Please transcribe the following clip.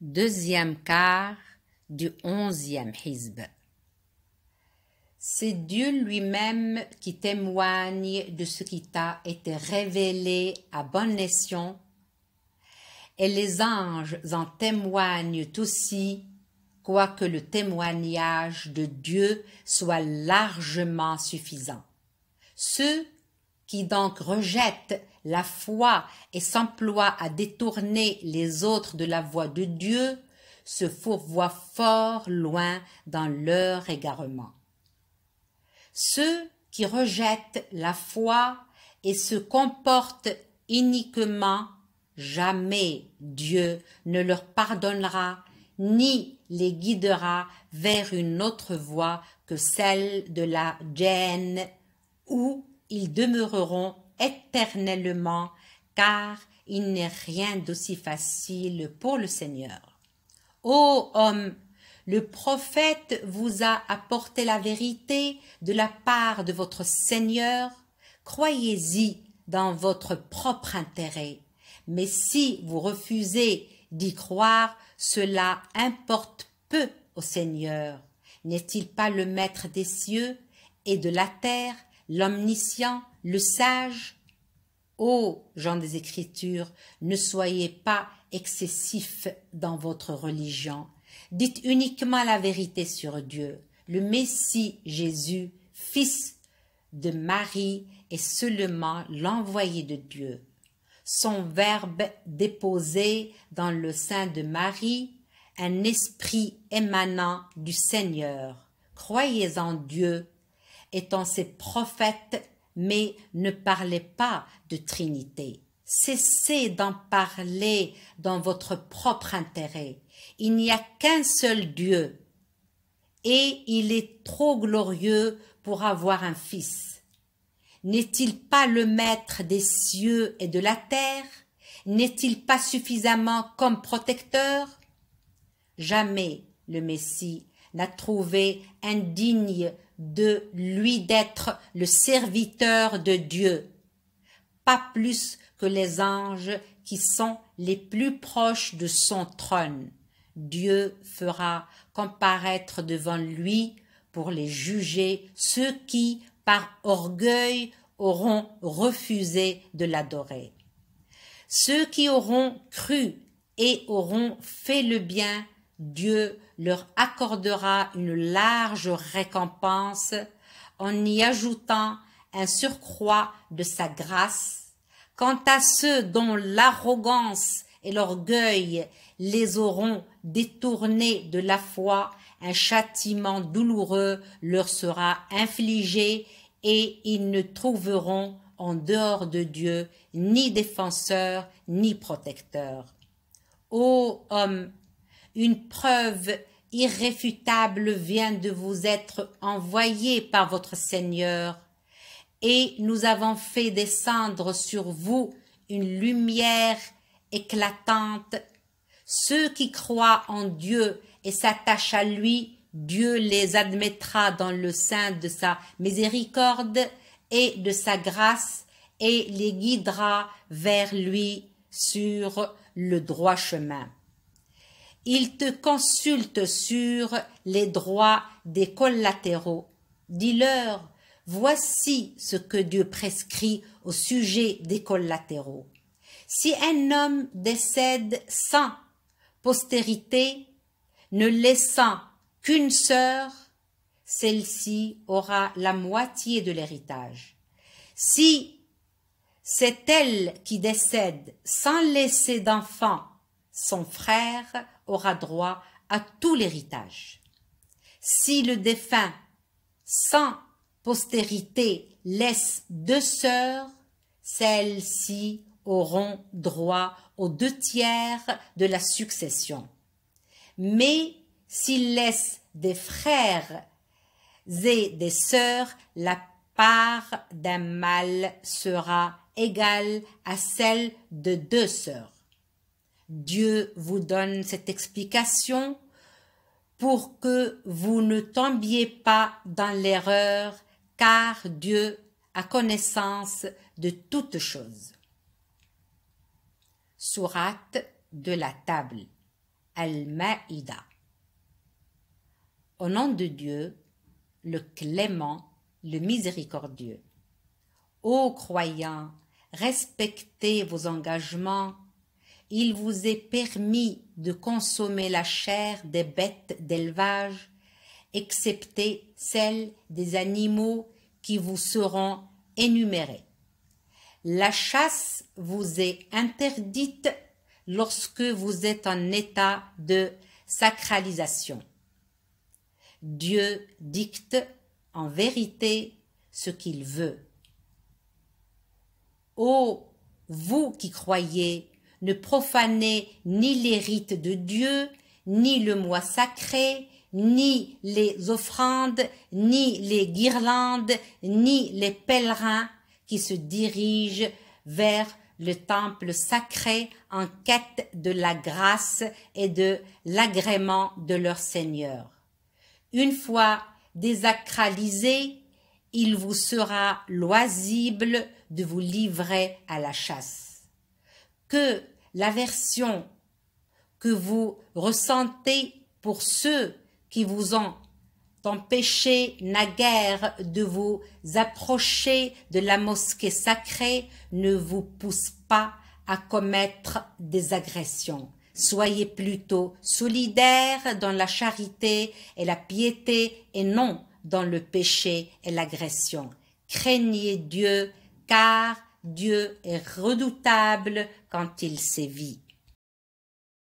deuxième quart du onzième Hizb. C'est Dieu lui-même qui témoigne de ce qui t'a été révélé à bonne nation, et les anges en témoignent aussi, quoique le témoignage de Dieu soit largement suffisant. Ceux qui donc rejette la foi et s'emploie à détourner les autres de la voie de Dieu, se fourvoient fort loin dans leur égarement. Ceux qui rejettent la foi et se comportent uniquement, jamais Dieu ne leur pardonnera ni les guidera vers une autre voie que celle de la gêne ou ils demeureront éternellement, car il n'est rien d'aussi facile pour le Seigneur. Ô homme, le prophète vous a apporté la vérité de la part de votre Seigneur, croyez-y dans votre propre intérêt. Mais si vous refusez d'y croire, cela importe peu au Seigneur. N'est-il pas le Maître des cieux et de la terre l'omniscient, le sage Ô gens des Écritures, ne soyez pas excessifs dans votre religion. Dites uniquement la vérité sur Dieu. Le Messie Jésus, fils de Marie, est seulement l'envoyé de Dieu. Son Verbe déposé dans le sein de Marie, un esprit émanant du Seigneur. Croyez en Dieu étant ses prophètes, mais ne parlez pas de Trinité. Cessez d'en parler dans votre propre intérêt. Il n'y a qu'un seul Dieu, et il est trop glorieux pour avoir un fils. N'est-il pas le maître des cieux et de la terre N'est-il pas suffisamment comme protecteur Jamais le Messie n'a trouvé indigne de lui d'être le serviteur de Dieu, pas plus que les anges qui sont les plus proches de son trône. Dieu fera comparaître devant lui pour les juger ceux qui, par orgueil, auront refusé de l'adorer. Ceux qui auront cru et auront fait le bien Dieu leur accordera une large récompense en y ajoutant un surcroît de sa grâce. Quant à ceux dont l'arrogance et l'orgueil les auront détournés de la foi, un châtiment douloureux leur sera infligé et ils ne trouveront en dehors de Dieu ni défenseur ni protecteur. Ô homme une preuve irréfutable vient de vous être envoyée par votre Seigneur, et nous avons fait descendre sur vous une lumière éclatante. Ceux qui croient en Dieu et s'attachent à lui, Dieu les admettra dans le sein de sa miséricorde et de sa grâce et les guidera vers lui sur le droit chemin il te consulte sur les droits des collatéraux. Dis-leur, voici ce que Dieu prescrit au sujet des collatéraux. Si un homme décède sans postérité, ne laissant qu'une sœur, celle-ci aura la moitié de l'héritage. Si c'est elle qui décède sans laisser d'enfant son frère aura droit à tout l'héritage. Si le défunt, sans postérité, laisse deux sœurs, celles-ci auront droit aux deux tiers de la succession. Mais s'il laisse des frères et des sœurs, la part d'un mâle sera égale à celle de deux sœurs. Dieu vous donne cette explication pour que vous ne tombiez pas dans l'erreur, car Dieu a connaissance de toutes choses. Sourate de la table, al maida Au nom de Dieu, le clément, le miséricordieux. Ô croyants, respectez vos engagements il vous est permis de consommer la chair des bêtes d'élevage, excepté celle des animaux qui vous seront énumérés. La chasse vous est interdite lorsque vous êtes en état de sacralisation. Dieu dicte en vérité ce qu'il veut. Ô vous qui croyez ne profanez ni les rites de Dieu, ni le mois sacré, ni les offrandes, ni les guirlandes, ni les pèlerins qui se dirigent vers le temple sacré en quête de la grâce et de l'agrément de leur Seigneur. Une fois désacralisé, il vous sera loisible de vous livrer à la chasse que l'aversion que vous ressentez pour ceux qui vous ont empêché naguère de vous approcher de la mosquée sacrée ne vous pousse pas à commettre des agressions. Soyez plutôt solidaires dans la charité et la piété et non dans le péché et l'agression. Craignez Dieu car Dieu est redoutable quand il sévit.